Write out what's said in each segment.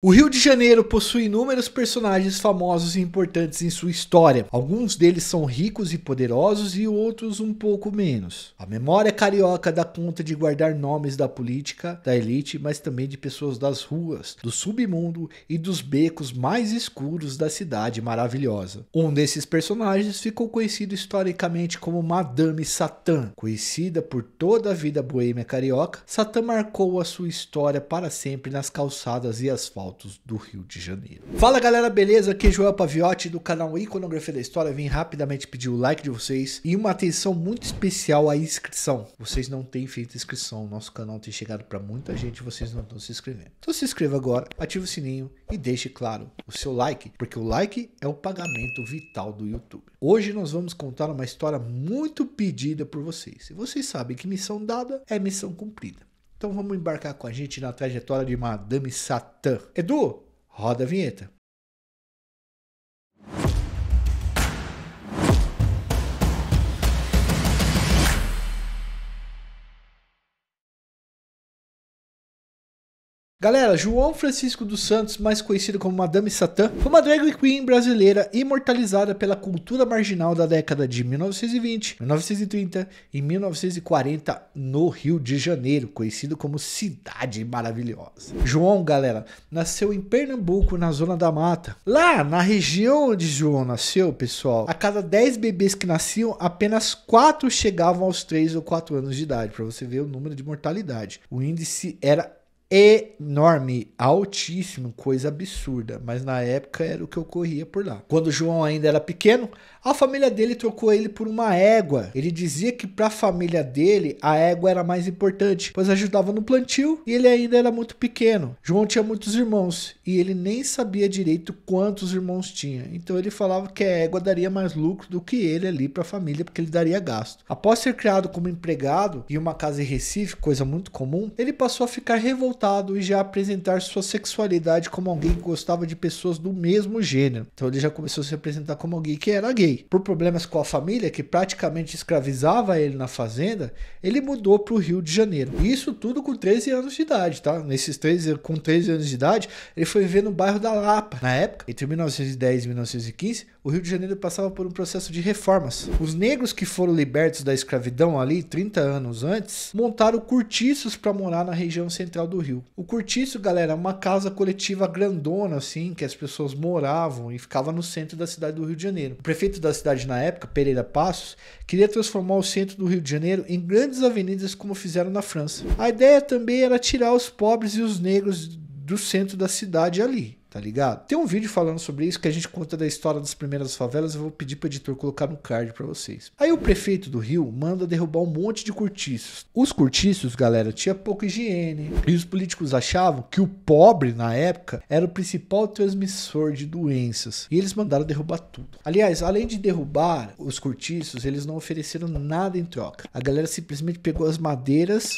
O Rio de Janeiro possui inúmeros personagens famosos e importantes em sua história. Alguns deles são ricos e poderosos e outros um pouco menos. A memória carioca dá conta de guardar nomes da política, da elite, mas também de pessoas das ruas, do submundo e dos becos mais escuros da cidade maravilhosa. Um desses personagens ficou conhecido historicamente como Madame Satã. Conhecida por toda a vida boêmia carioca, Satã marcou a sua história para sempre nas calçadas e asfalto Altos do Rio de Janeiro. Fala galera, beleza? Aqui é Joel Paviotti do canal Iconografia da História. Vim rapidamente pedir o like de vocês e uma atenção muito especial à inscrição. Vocês não têm feito inscrição, nosso canal tem chegado para muita gente e vocês não estão se inscrevendo. Então se inscreva agora, ative o sininho e deixe claro o seu like, porque o like é o pagamento vital do YouTube. Hoje nós vamos contar uma história muito pedida por vocês. E vocês sabem que missão dada é missão cumprida. Então vamos embarcar com a gente na trajetória de Madame Satã. Edu, roda a vinheta. Galera, João Francisco dos Santos, mais conhecido como Madame Satã, foi uma drag queen brasileira imortalizada pela cultura marginal da década de 1920, 1930 e 1940 no Rio de Janeiro, conhecido como Cidade Maravilhosa. João, galera, nasceu em Pernambuco, na Zona da Mata. Lá, na região onde João nasceu, pessoal, a cada 10 bebês que nasciam, apenas 4 chegavam aos 3 ou 4 anos de idade, para você ver o número de mortalidade. O índice era enorme, altíssimo, coisa absurda, mas na época era o que ocorria por lá. Quando João ainda era pequeno, a família dele trocou ele por uma égua. Ele dizia que para a família dele a égua era mais importante, pois ajudava no plantio e ele ainda era muito pequeno. João tinha muitos irmãos e ele nem sabia direito quantos irmãos tinha. Então ele falava que a égua daria mais lucro do que ele ali para a família, porque ele daria gasto. Após ser criado como empregado em uma casa em Recife, coisa muito comum, ele passou a ficar revoltado notado e já apresentar sua sexualidade como alguém que gostava de pessoas do mesmo gênero. Então ele já começou a se apresentar como alguém que era gay. Por problemas com a família, que praticamente escravizava ele na fazenda, ele mudou para o Rio de Janeiro. E isso tudo com 13 anos de idade, tá? Nesses 13, com 13 anos de idade, ele foi viver no bairro da Lapa, na época, entre 1910 e 1915 o Rio de Janeiro passava por um processo de reformas. Os negros que foram libertos da escravidão ali 30 anos antes montaram cortiços para morar na região central do Rio. O cortiço, galera, é uma casa coletiva grandona assim, que as pessoas moravam e ficava no centro da cidade do Rio de Janeiro. O prefeito da cidade na época, Pereira Passos, queria transformar o centro do Rio de Janeiro em grandes avenidas como fizeram na França. A ideia também era tirar os pobres e os negros do centro da cidade ali. Tá ligado? Tem um vídeo falando sobre isso que a gente conta da história das primeiras favelas. Eu vou pedir pro editor colocar no card para vocês. Aí o prefeito do Rio manda derrubar um monte de cortiços. Os cortiços, galera, tinha pouca higiene. E os políticos achavam que o pobre, na época, era o principal transmissor de doenças. E eles mandaram derrubar tudo. Aliás, além de derrubar os cortiços, eles não ofereceram nada em troca. A galera simplesmente pegou as madeiras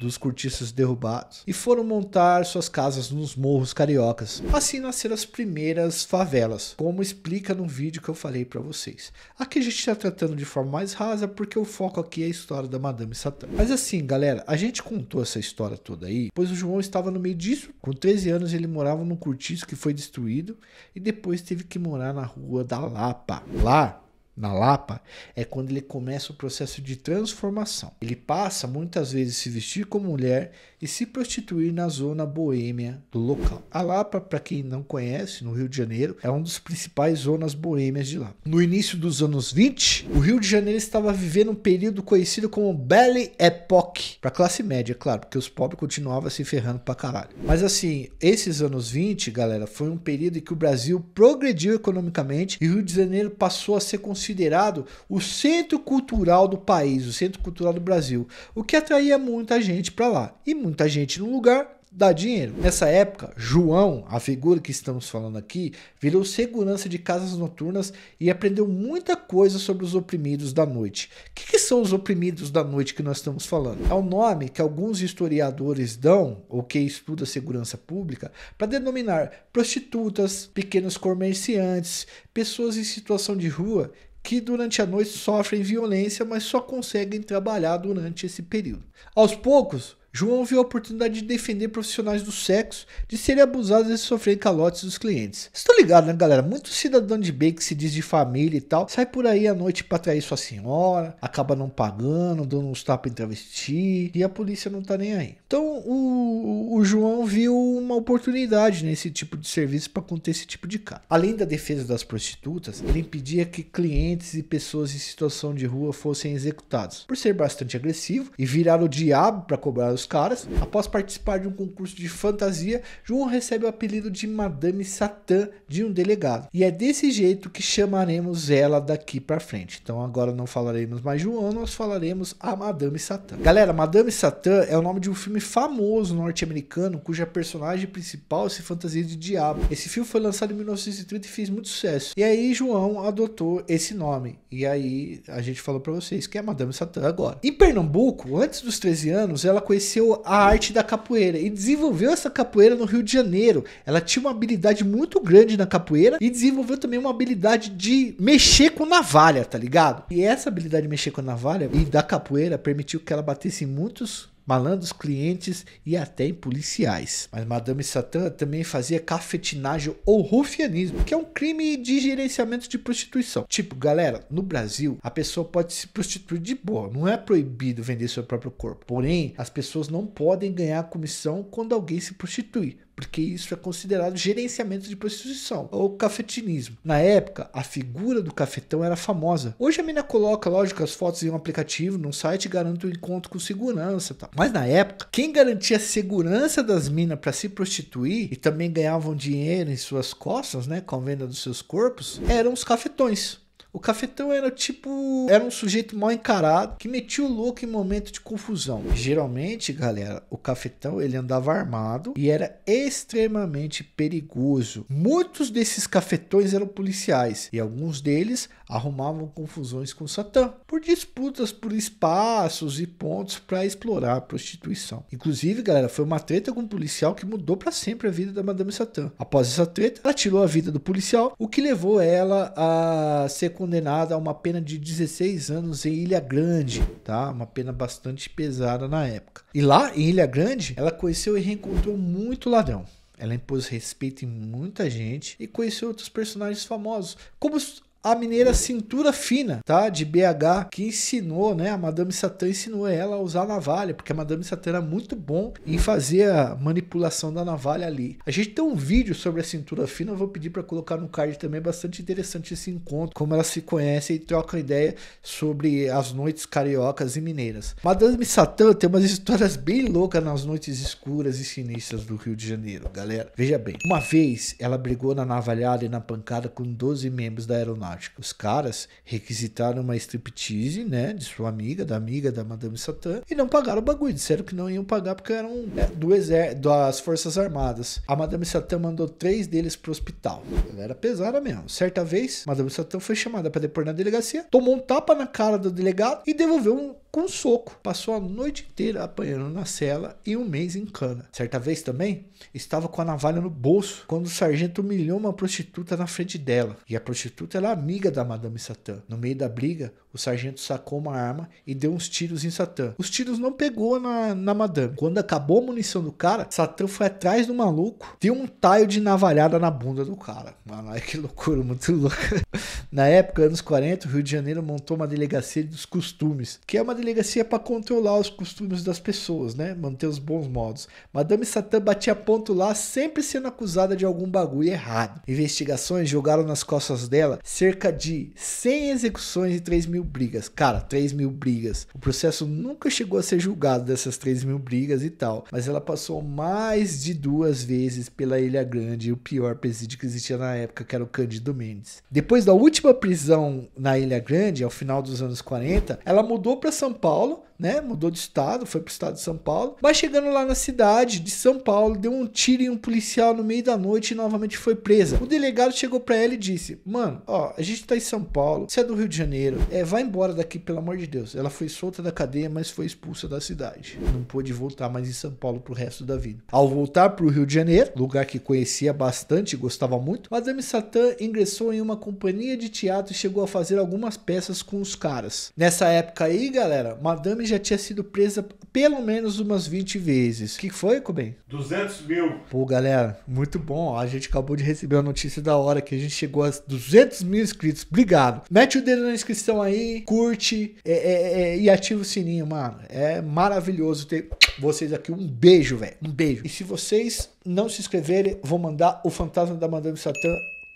dos cortiços derrubados e foram montar suas casas nos morros cariocas. Assim, assim nasceram as primeiras favelas, como explica no vídeo que eu falei para vocês. Aqui a gente está tratando de forma mais rasa, porque o foco aqui é a história da Madame Satã. Mas assim, galera, a gente contou essa história toda aí, pois o João estava no meio disso. Com 13 anos ele morava num cortiço que foi destruído e depois teve que morar na rua da Lapa. Lá, na Lapa é quando ele começa o processo de transformação. Ele passa muitas vezes a se vestir como mulher e se prostituir na zona boêmia do local. A Lapa, para quem não conhece, no Rio de Janeiro, é uma das principais zonas boêmias de lá. No início dos anos 20, o Rio de Janeiro estava vivendo um período conhecido como Belle Époque, para classe média, claro, porque os pobres continuavam se ferrando pra caralho. Mas assim, esses anos 20, galera, foi um período em que o Brasil progrediu economicamente e o Rio de Janeiro passou a ser considerado o centro cultural do país, o centro cultural do Brasil, o que atraía muita gente para lá. E muita muita gente no lugar, dá dinheiro. Nessa época, João, a figura que estamos falando aqui, virou segurança de casas noturnas e aprendeu muita coisa sobre os oprimidos da noite. O que, que, são os oprimidos da noite que nós estamos falando? É o nome que alguns historiadores dão, ou que estuda segurança pública, para denominar prostitutas, pequenos comerciantes, pessoas em situação de rua que durante a noite sofrem violência, mas só conseguem trabalhar durante esse período. Aos poucos, João viu a oportunidade de defender profissionais do sexo de serem abusados e sofrer calotes dos clientes. Estou ligado, né, galera? Muito cidadão de bem que se diz de família e tal, sai por aí à noite para trair sua senhora, acaba não pagando, dando uns tapas em travesti, e a polícia não tá nem aí. Então, o, o João viu uma oportunidade nesse tipo de serviço para conter esse tipo de cara. Além da defesa das prostitutas, ele impedia que clientes e pessoas em situação de rua fossem executados. Por ser bastante agressivo e virar o diabo para cobrar os caras. Após participar de um concurso de fantasia, João recebe o apelido de Madame Satã de um delegado. E é desse jeito que chamaremos ela daqui para frente. Então agora não falaremos mais João, nós falaremos a Madame Satã. Galera, Madame Satã é o nome de um filme famoso norte-americano cuja personagem principal se fantasia de diabo. Esse filme foi lançado em 1930 e fez muito sucesso. E aí João adotou esse nome. E aí a gente falou para vocês que é Madame Satã agora. Em Pernambuco, antes dos 13 anos, ela conhecia conheceu a arte da capoeira e desenvolveu essa capoeira no Rio de Janeiro. Ela tinha uma habilidade muito grande na capoeira e desenvolveu também uma habilidade de mexer com navalha, tá ligado? E essa habilidade de mexer com navalha e da capoeira permitiu que ela batesse em muitos malandros clientes e até em policiais. Mas Madame Satã também fazia cafetinagem ou rufianismo, que é um crime de gerenciamento de prostituição. Tipo, galera, no Brasil, a pessoa pode se prostituir de boa, não é proibido vender seu próprio corpo. Porém, as pessoas não podem ganhar comissão quando alguém se prostitui porque isso é considerado gerenciamento de prostituição, ou cafetinismo. Na época, a figura do cafetão era famosa. Hoje a mina coloca, lógico, as fotos em um aplicativo, num site, garante o um encontro com segurança. Tá? Mas na época, quem garantia a segurança das minas para se prostituir e também ganhavam dinheiro em suas costas, né, com a venda dos seus corpos, eram os cafetões. O cafetão era tipo. Era um sujeito mal encarado que metia o louco em momento de confusão. Geralmente, galera, o cafetão ele andava armado e era extremamente perigoso. Muitos desses cafetões eram policiais e alguns deles arrumavam confusões com o Satã por disputas por espaços e pontos para explorar a prostituição. Inclusive, galera, foi uma treta com um policial que mudou para sempre a vida da Madame Satã. Após essa treta, ela tirou a vida do policial, o que levou ela a ser condenada a uma pena de 16 anos em Ilha Grande, tá? Uma pena bastante pesada na época. E lá em Ilha Grande, ela conheceu e reencontrou muito ladrão. Ela impôs respeito em muita gente e conheceu outros personagens famosos, como a mineira cintura fina, tá? De BH, que ensinou, né? A Madame Satã ensinou ela a usar a navalha, porque a Madame Satã era muito bom em fazer a manipulação da navalha ali. A gente tem um vídeo sobre a cintura fina, eu vou pedir para colocar no card também, é bastante interessante esse encontro, como elas se conhecem e trocam ideia sobre as noites cariocas e mineiras. Madame Satã tem umas histórias bem loucas nas noites escuras e sinistras do Rio de Janeiro, galera. Veja bem, uma vez ela brigou na navalhada e na pancada com 12 membros da aeronave. Os caras requisitaram uma striptease, né, de sua amiga, da amiga da Madame Satã, e não pagaram o bagulho. Disseram que não iam pagar porque eram né, do exército, das Forças Armadas. A Madame Satã mandou três deles pro hospital. Ela era pesada mesmo. Certa vez, Madame Satã foi chamada para depor na delegacia, tomou um tapa na cara do delegado e devolveu um com soco. Passou a noite inteira apanhando na cela e um mês em cana. Certa vez também, estava com a navalha no bolso quando o sargento humilhou uma prostituta na frente dela. E a prostituta era amiga da Madame Satã. No meio da briga, o sargento sacou uma arma e deu uns tiros em Satã. Os tiros não pegou na, na madame. Quando acabou a munição do cara, Satã foi atrás do maluco, deu um taio de navalhada na bunda do cara. Mano, olha que loucura, muito louca. na época, anos 40, o Rio de Janeiro montou uma delegacia dos costumes, que é uma delegacia para controlar os costumes das pessoas, né? Manter os bons modos. Madame Satã batia ponto lá, sempre sendo acusada de algum bagulho errado. Investigações jogaram nas costas dela cerca de 100 execuções e 3 mil mil brigas. Cara, 3 mil brigas. O processo nunca chegou a ser julgado dessas 3 mil brigas e tal, mas ela passou mais de duas vezes pela Ilha Grande o pior presídio que existia na época, que era o Cândido Mendes. Depois da última prisão na Ilha Grande, ao final dos anos 40, ela mudou para São Paulo né? Mudou de estado, foi pro estado de São Paulo. Mas chegando lá na cidade de São Paulo, deu um tiro em um policial no meio da noite e novamente foi presa. O delegado chegou para ela e disse: Mano, ó, a gente tá em São Paulo, você é do Rio de Janeiro, é, vai embora daqui, pelo amor de Deus. Ela foi solta da cadeia, mas foi expulsa da cidade. Não pôde voltar mais em São Paulo pro resto da vida. Ao voltar pro Rio de Janeiro, lugar que conhecia bastante e gostava muito, Madame Satã ingressou em uma companhia de teatro e chegou a fazer algumas peças com os caras. Nessa época aí, galera, Madame já tinha sido presa pelo menos umas 20 vezes. O que foi, Cubem? 200 mil. Pô, galera, muito bom. Ó, a gente acabou de receber a notícia da hora que a gente chegou a 200 mil inscritos. Obrigado. Mete o dedo na inscrição aí, curte é, é, é, e ativa o sininho, mano. É maravilhoso ter vocês aqui. Um beijo, velho. Um beijo. E se vocês não se inscreverem, vou mandar o Fantasma da Madame Satã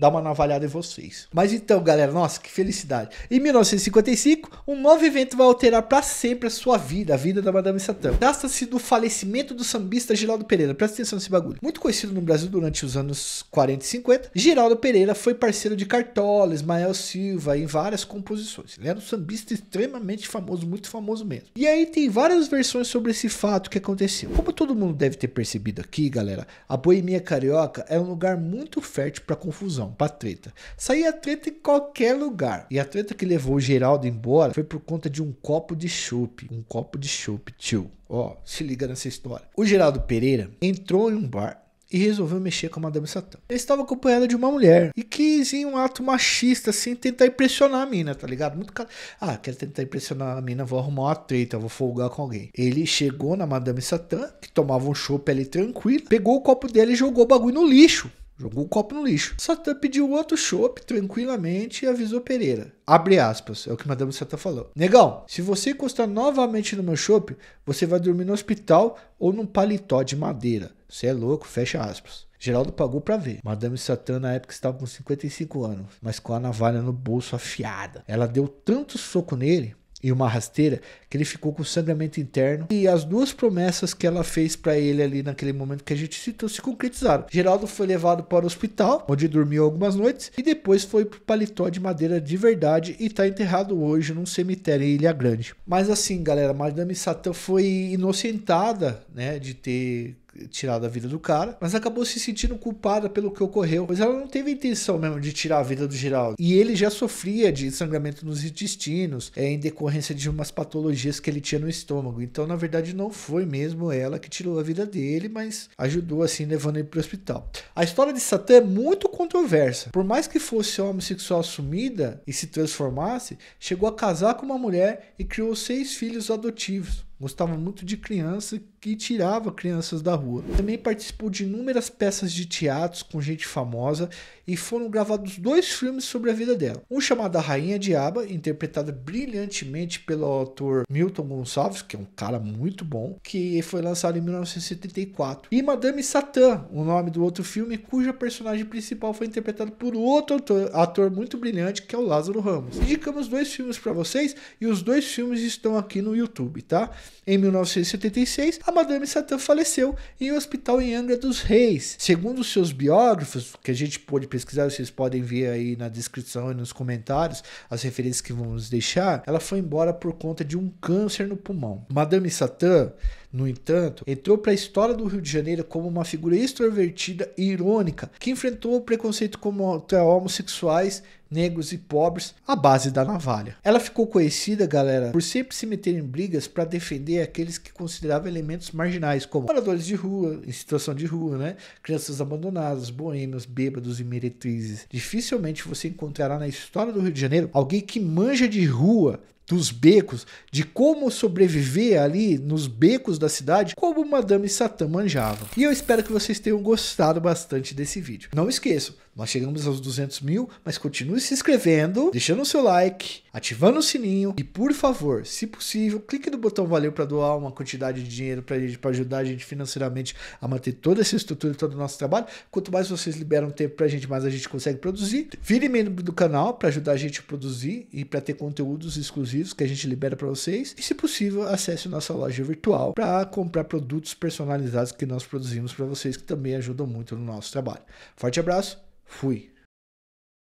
dar uma navalhada em vocês. Mas então, galera, nossa, que felicidade. Em 1955, um novo evento vai alterar para sempre a sua vida, a vida da Madame Satã. Trata-se do falecimento do sambista Geraldo Pereira. Presta atenção nesse bagulho. Muito conhecido no Brasil durante os anos 40 e 50, Geraldo Pereira foi parceiro de Cartola, Ismael Silva em várias composições. Ele era um sambista extremamente famoso, muito famoso mesmo. E aí tem várias versões sobre esse fato que aconteceu. Como todo mundo deve ter percebido aqui, galera, a Boemia Carioca é um lugar muito fértil para confusão pra treta. Saía treta em qualquer lugar. E a treta que levou o Geraldo embora foi por conta de um copo de chope. Um copo de chope, tio. Ó, se liga nessa história. O Geraldo Pereira entrou em um bar e resolveu mexer com a Madame Satã. Ele estava acompanhado de uma mulher e quis, em um ato machista, assim, tentar impressionar a mina, tá ligado? Muito cara. Ah, quero tentar impressionar a mina, vou arrumar uma treta, vou folgar com alguém. Ele chegou na Madame Satã, que tomava um chope ali tranquilo, pegou o copo dela e jogou o bagulho no lixo. Jogou o copo no lixo. Satã pediu outro chopp tranquilamente e avisou Pereira. Abre aspas, é o que Madame Satã falou. Negão, se você encostar novamente no meu chopp, você vai dormir no hospital ou num paletó de madeira. Você é louco, fecha aspas. Geraldo pagou para ver. Madame Satã na época estava com 55 anos, mas com a navalha no bolso afiada. Ela deu tanto soco nele e uma rasteira, que ele ficou com sangramento interno. E as duas promessas que ela fez para ele ali naquele momento que a gente citou se concretizaram. Geraldo foi levado para o hospital, onde dormiu algumas noites, e depois foi para o paletó de madeira de verdade e está enterrado hoje num cemitério em Ilha Grande. Mas assim, galera, Madame Satã foi inocentada né, de ter tirar da vida do cara, mas acabou se sentindo culpada pelo que ocorreu, pois ela não teve intenção mesmo de tirar a vida do Geraldo. E ele já sofria de sangramento nos intestinos, é, em decorrência de umas patologias que ele tinha no estômago. Então, na verdade, não foi mesmo ela que tirou a vida dele, mas ajudou assim, levando ele para o hospital. A história de Satã é muito controversa. Por mais que fosse homossexual assumida e se transformasse, chegou a casar com uma mulher e criou seis filhos adotivos. Gostava muito de criança e tirava crianças da rua. Também participou de inúmeras peças de teatros com gente famosa e foram gravados dois filmes sobre a vida dela. Um chamado A Rainha Diaba, interpretado brilhantemente pelo autor Milton Gonçalves, que é um cara muito bom, que foi lançado em 1974. E Madame Satã, o nome do outro filme, cuja personagem principal foi interpretada por outro ator muito brilhante, que é o Lázaro Ramos. Indicamos dois filmes para vocês e os dois filmes estão aqui no YouTube, tá? Em 1976, a Madame Satã faleceu em um hospital em Angra dos Reis. Segundo seus biógrafos, que a gente pôde pesquisar, vocês podem ver aí na descrição e nos comentários as referências que vamos deixar, ela foi embora por conta de um câncer no pulmão. Madame Satã no entanto, entrou para a história do Rio de Janeiro como uma figura extrovertida e irônica que enfrentou o preconceito contra homossexuais, negros e pobres à base da navalha. Ela ficou conhecida, galera, por sempre se meter em brigas para defender aqueles que considerava elementos marginais, como moradores de rua, em situação de rua, né? Crianças abandonadas, boêmios, bêbados e meretrizes. Dificilmente você encontrará na história do Rio de Janeiro alguém que manja de rua dos becos, de como sobreviver ali nos becos da cidade, como Madame Satã manjava. E eu espero que vocês tenham gostado bastante desse vídeo. Não esqueçam, nós chegamos aos 200 mil, mas continue se inscrevendo, deixando o seu like, ativando o sininho e, por favor, se possível, clique no botão valeu para doar uma quantidade de dinheiro para ajudar a gente financeiramente a manter toda essa estrutura e todo o nosso trabalho. Quanto mais vocês liberam tempo para a gente, mais a gente consegue produzir. Vire membro do canal para ajudar a gente a produzir e para ter conteúdos exclusivos que a gente libera para vocês. E, se possível, acesse nossa loja virtual para comprar produtos personalizados que nós produzimos para vocês que também ajudam muito no nosso trabalho. Forte abraço! Fui.